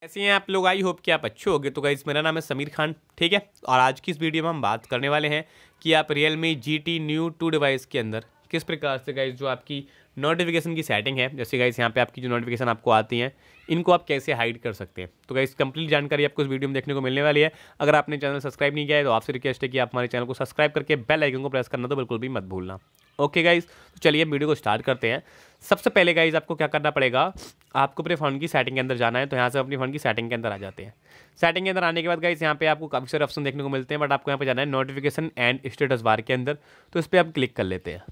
कैसे हैं आप लोग आई होप कि आप अच्छे होगे तो गाइज मेरा नाम है समीर खान ठीक है और आज की इस वीडियो में हम बात करने वाले हैं कि आप Realme G T neo two device के अंदर किस प्रकार से गाइज जो आपकी नोटिफिकेशन की सेटिंग है जैसे गाइज यहाँ पे आपकी जो नोटिफिकेशन आपको आती हैं इनको आप कैसे हाइड कर सकते हैं तो गाइज कंप्लीट जानकारी आपको इस वीडियो में देखने को मिलने वाली है अगर आपने चैनल सब्सक्राइब नहीं किया है तो आपसे रिक्वेस्ट है कि आप हमारे चैनल को सब्सक्राइब करके बेल आइकन को प्रेस करना तो बिल्कुल भी मत भूलना ओके गाइज तो चलिए वीडियो को स्टार्ट करते हैं सबसे पहले गाइज आपको क्या करना पड़ेगा आपको अपने फ़ोन की सेटिंग के अंदर जाना है तो यहाँ से अपने फ़ोन की सेटिंग के अंदर आ जाते हैं सेटिंग के अंदर आने के बाद गाइज यहाँ पे आपको काफ़ी सारे ऑप्शन देखने को मिलते हैं बट आपको यहाँ पे जाना है नोटिफिकेशन एंड स्टेटस बार के अंदर तो इस पर आप क्लिक कर लेते हैं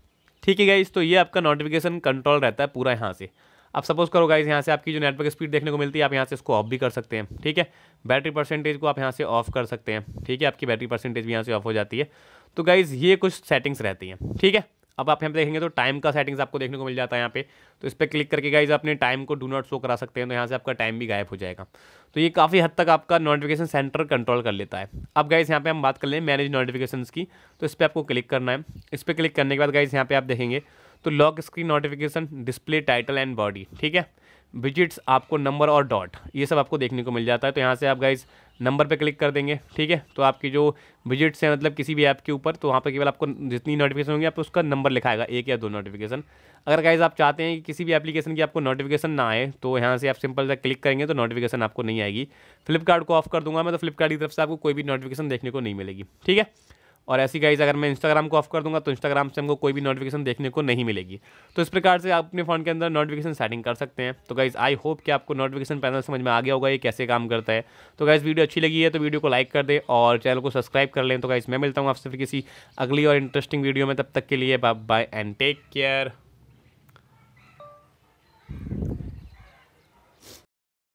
ठीक है गाइज तो ये आपका नोटिफिकेशन कंट्रोल रहता है पूरा यहाँ से आप सपोज करो गाइज यहाँ से आपकी जो नेटवर्क स्पीड देखने को मिलती है आप यहाँ से इसको ऑफ भी कर सकते हैं ठीक है बैटरी परसेंटेज को आप यहाँ से ऑफ कर सकते हैं ठीक है आपकी बैटरी परसेंटेज भी यहाँ से ऑफ हो जाती है तो गाइज़ ये कुछ सेटिंग्स रहती हैं ठीक है अब आप यहाँ पे देखेंगे तो टाइम का सेटिंग्स आपको देखने को मिल जाता है यहाँ पे तो इस पर क्लिक करके गाइज अपने टाइम को डू नॉट शो करा सकते हैं तो यहाँ से आपका टाइम भी गायब हो जाएगा तो ये काफ़ी हद तक आपका नोटिफिकेशन सेंटर कंट्रोल कर लेता है अब गाइज यहाँ पे हम बात कर लें मैनेज नोटिफिकेशन की तो इस पर आपको क्लिक करना है इस पर क्लिक करने के बाद गाइज यहाँ पे आप देखेंगे तो lock screen notification display title and body ठीक है विजिट्स आपको नंबर और डॉट ये सब आपको देखने को मिल जाता है तो यहाँ से आप गाइज नंबर पे क्लिक कर देंगे ठीक है तो आपकी जो विजिट्स हैं मतलब किसी भी ऐप के ऊपर तो वहाँ पर केवल आपको जितनी नोटिफिकेशन होंगी आप उसका नंबर लिखाएगा एक या दो नोटिफिकेशन अगर गाइज आप चाहते हैं कि किसी भी एप्लीकेशन की आपको नोटिफिकेशन ना आए तो यहाँ से आप सिंपल सा क्लिक करेंगे तो नोटिफिकेशन आपको नहीं आएगी फ्लिपकार्ट को ऑफ कर दूंगा मैं तो फ्लिपकार्ट की तरफ से आपको कोई भी नोटिफिकेशन देखने को नहीं मिलेगी ठीक है और ऐसी गाइज अगर मैं इंस्टाग्राम को ऑफ कर दूंगा तो इंस्टाग्राम से हमको कोई भी नोटिफिकेशन देखने को नहीं मिलेगी तो इस प्रकार से आप अपने फ़ोन के अंदर नोटिफिकेशन सेटिंग कर सकते हैं तो गाइज़ आई होप कि आपको नोटिफिकेशन पैनल समझ में आ गया होगा ये कैसे काम करता है तो गाइज़ वीडियो अच्छी लगी है तो वीडियो को लाइक कर दे और चैनल को सब्सक्राइब कर लें तो गाइज़ मैं मिलता हूँ आपसे फिर किसी अगली और इंटरेस्टिंग वीडियो में तब तक के लिए bye bye and take care